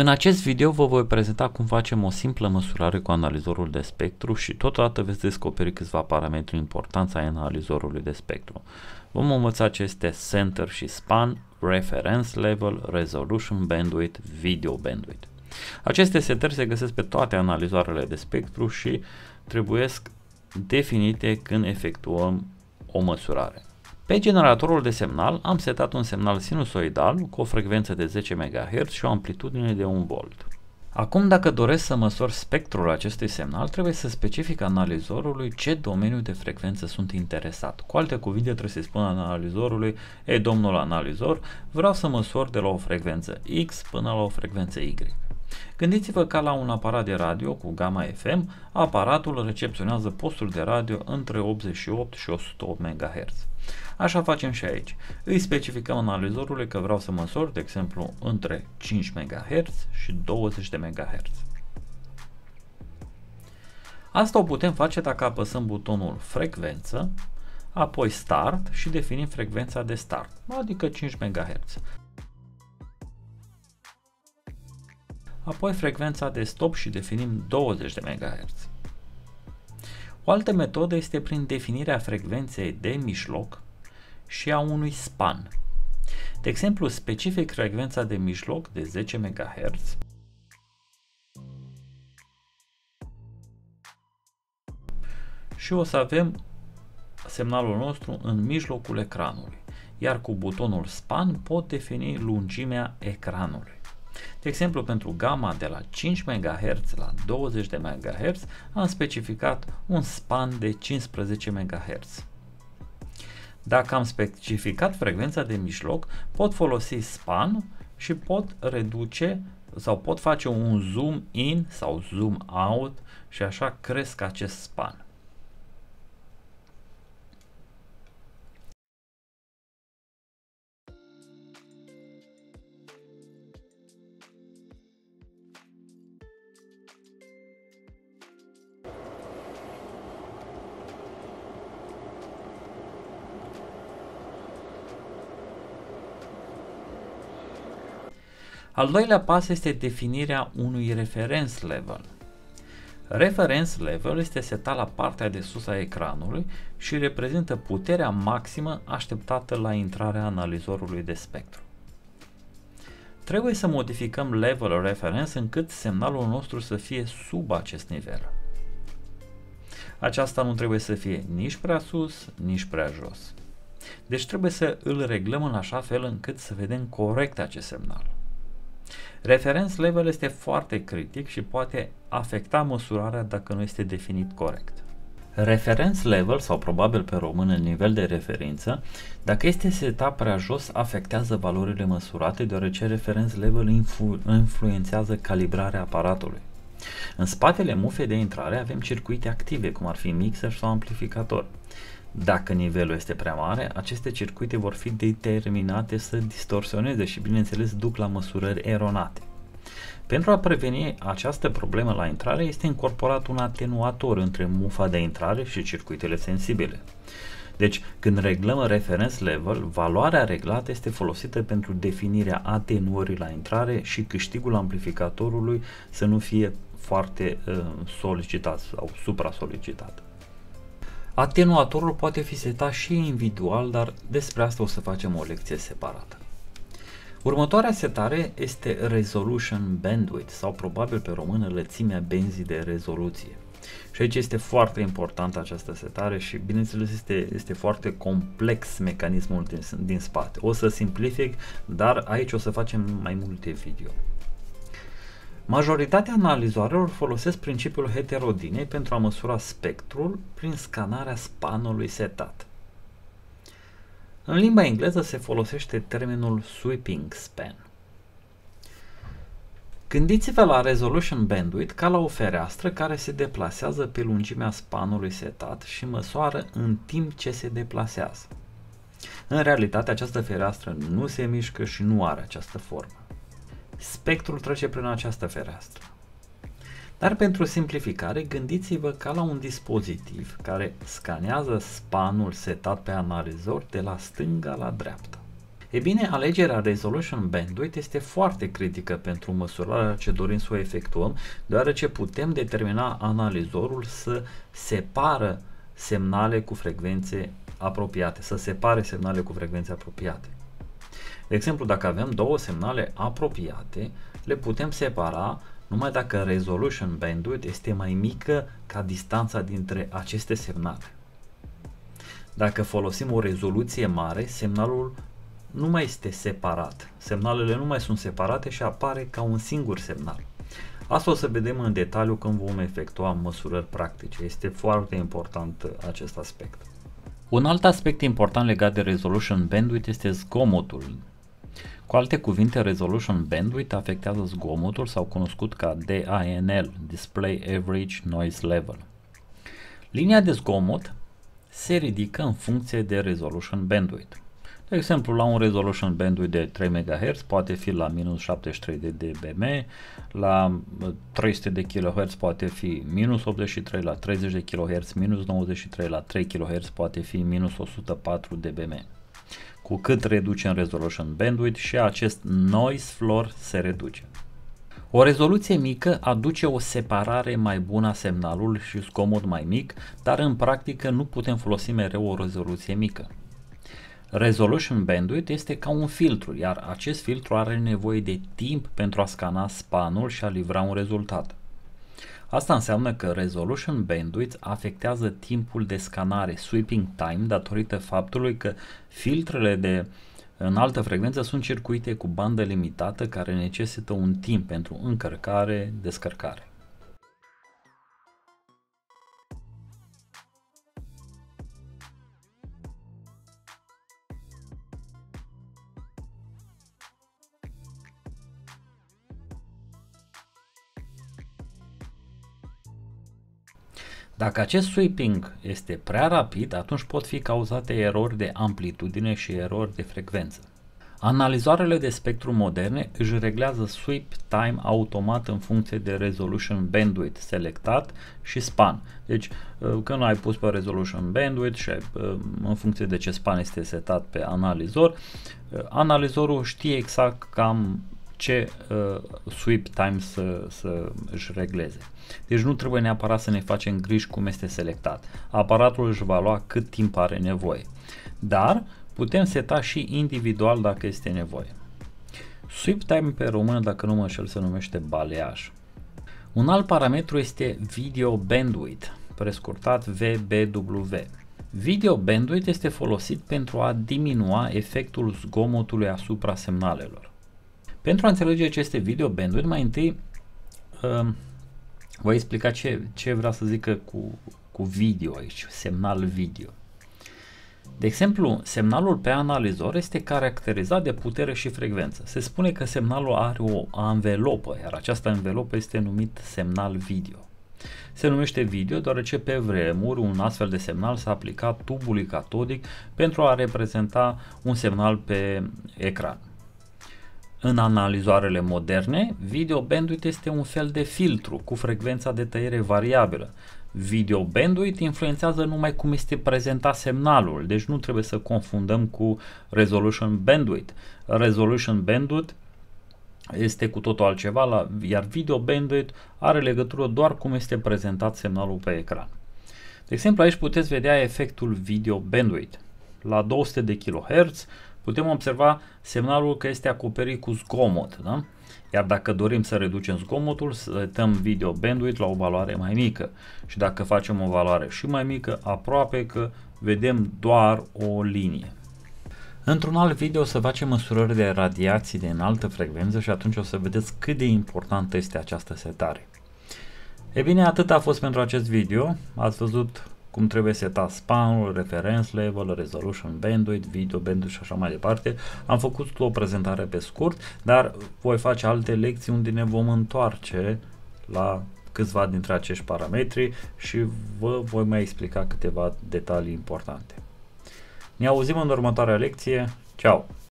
În acest video vă voi prezenta cum facem o simplă măsurare cu analizorul de spectru și totodată veți descoperi câțiva parametri importanți ai analizorului de spectru. Vom învăța aceste center și span, reference level, resolution bandwidth, video bandwidth. Aceste setări se găsesc pe toate analizoarele de spectru și trebuiesc definite când efectuăm o măsurare. Pe generatorul de semnal am setat un semnal sinusoidal cu o frecvență de 10 MHz și o amplitudine de 1 V. Acum, dacă doresc să măsor spectrul acestui semnal, trebuie să specific analizorului ce domeniu de frecvență sunt interesat. Cu alte cuvinte, trebuie să-i spun analizorului, e, domnul analizor, vreau să măsor de la o frecvență X până la o frecvență Y. Gândiți-vă ca la un aparat de radio cu gamma FM, aparatul recepționează postul de radio între 88 și 108 MHz. Așa facem și aici. Îi specificăm analizorului că vreau să măsor, de exemplu, între 5 MHz și 20 de MHz. Asta o putem face dacă apăsăm butonul frecvență, apoi start și definim frecvența de start, adică 5 MHz. Apoi frecvența de stop și definim 20 de MHz. O altă metodă este prin definirea frecvenței de mijloc și a unui span. De exemplu, specific frecvența de mijloc de 10 MHz și o să avem semnalul nostru în mijlocul ecranului, iar cu butonul span pot defini lungimea ecranului. De exemplu, pentru gama de la 5 MHz la 20 de MHz am specificat un span de 15 MHz. Dacă am specificat frecvența de mijloc, pot folosi span și pot reduce sau pot face un zoom in sau zoom out și așa cresc acest span. Al doilea pas este definirea unui reference level. Reference level este setat la partea de sus a ecranului și reprezintă puterea maximă așteptată la intrarea analizorului de spectru. Trebuie să modificăm level reference încât semnalul nostru să fie sub acest nivel. Aceasta nu trebuie să fie nici prea sus, nici prea jos. Deci trebuie să îl reglăm în așa fel încât să vedem corect acest semnal. Reference level este foarte critic și poate afecta măsurarea dacă nu este definit corect. Reference level sau probabil pe română nivel de referință, dacă este setat prea jos, afectează valorile măsurate deoarece reference level influ- influențează calibrarea aparatului. În spatele mufei de intrare avem circuite active, cum ar fi mixer sau amplificator. Dacă nivelul este prea mare, aceste circuite vor fi determinate să distorsioneze și, bineînțeles, duc la măsurări eronate. Pentru a preveni această problemă la intrare, este incorporat un atenuator între mufa de intrare și circuitele sensibile. Deci, când reglăm reference level, valoarea reglată este folosită pentru definirea atenuării la intrare și câștigul amplificatorului să nu fie foarte uh, solicitat sau supra-solicitat. Atenuatorul poate fi setat și individual, dar despre asta o să facem o lecție separată. Următoarea setare este Resolution Bandwidth sau probabil pe română lățimea benzii de rezoluție. Și aici este foarte importantă această setare și bineînțeles este, este foarte complex mecanismul din, din spate. O să simplific, dar aici o să facem mai multe video. Majoritatea analizoarelor folosesc principiul heterodinei pentru a măsura spectrul prin scanarea spanului setat. În limba engleză se folosește termenul sweeping span. Gândiți-vă la resolution bandwidth ca la o fereastră care se deplasează pe lungimea spanului setat și măsoară în timp ce se deplasează. În realitate, această fereastră nu se mișcă și nu are această formă spectrul trece prin această fereastră. Dar pentru simplificare, gândiți-vă ca la un dispozitiv care scanează spanul setat pe analizor de la stânga la dreapta. E bine, alegerea Resolution Bandwidth este foarte critică pentru măsurarea ce dorim să o efectuăm, deoarece putem determina analizorul să separă semnale cu frecvențe apropiate, să separe semnale cu frecvențe apropiate. De exemplu, dacă avem două semnale apropiate, le putem separa numai dacă resolution bandwidth este mai mică ca distanța dintre aceste semnale. Dacă folosim o rezoluție mare, semnalul nu mai este separat. Semnalele nu mai sunt separate și apare ca un singur semnal. Asta o să vedem în detaliu când vom efectua măsurări practice. Este foarte important acest aspect. Un alt aspect important legat de resolution bandwidth este zgomotul. Cu alte cuvinte, Resolution Bandwidth afectează zgomotul sau cunoscut ca DANL, Display Average Noise Level. Linia de zgomot se ridică în funcție de Resolution Bandwidth. De exemplu, la un resolution bandwidth de 3 MHz poate fi la minus 73 de dBm, la 300 uh, de kHz poate fi minus 83, la 30 de kHz minus 93, la 3 kHz poate fi minus 104 dBm cu cât reducem resolution bandwidth și acest noise floor se reduce. O rezoluție mică aduce o separare mai bună a semnalului și scomod mai mic, dar în practică nu putem folosi mereu o rezoluție mică. Resolution bandwidth este ca un filtru, iar acest filtru are nevoie de timp pentru a scana spanul și a livra un rezultat. Asta înseamnă că resolution bandwidth afectează timpul de scanare, sweeping time, datorită faptului că filtrele de în altă frecvență sunt circuite cu bandă limitată care necesită un timp pentru încărcare, descărcare. Dacă acest sweeping este prea rapid, atunci pot fi cauzate erori de amplitudine și erori de frecvență. Analizoarele de spectru moderne își reglează sweep time automat în funcție de resolution bandwidth selectat și span. Deci uh, când ai pus pe resolution bandwidth și uh, în funcție de ce span este setat pe analizor, uh, analizorul știe exact cam ce uh, sweep time să, să își regleze. Deci nu trebuie neapărat să ne facem griji cum este selectat. Aparatul își va lua cât timp are nevoie. Dar putem seta și individual dacă este nevoie. Sweep time pe română, dacă nu mă înșel, se numește baleaj. Un alt parametru este video bandwidth, prescurtat VBW. Video bandwidth este folosit pentru a diminua efectul zgomotului asupra semnalelor. Pentru a înțelege aceste video banduri, mai întâi um, voi explica ce, ce vreau să zică cu, cu video aici, semnal video. De exemplu, semnalul pe analizor este caracterizat de putere și frecvență. Se spune că semnalul are o anvelopă, iar această anvelopă este numit semnal video. Se numește video deoarece pe vremuri un astfel de semnal s-a aplicat tubului catodic pentru a reprezenta un semnal pe ecran. În analizoarele moderne, video bandwidth este un fel de filtru cu frecvența de tăiere variabilă. Video bandwidth influențează numai cum este prezentat semnalul, deci nu trebuie să confundăm cu resolution bandwidth. Resolution bandwidth este cu totul altceva, la, iar video bandwidth are legătură doar cum este prezentat semnalul pe ecran. De exemplu, aici puteți vedea efectul video bandwidth. La 200 de kHz, putem observa semnalul că este acoperit cu zgomot. Da? Iar dacă dorim să reducem zgomotul, setăm video bandwidth la o valoare mai mică. Și dacă facem o valoare și mai mică, aproape că vedem doar o linie. Într-un alt video o să facem măsurări de radiații de înaltă frecvență și atunci o să vedeți cât de importantă este această setare. E bine, atât a fost pentru acest video. Ați văzut cum trebuie setat spanul, reference level, resolution bandwidth, video bandwidth și așa mai departe. Am făcut o prezentare pe scurt, dar voi face alte lecții unde ne vom întoarce la câțiva dintre acești parametri și vă voi mai explica câteva detalii importante. Ne auzim în următoarea lecție. Ciao!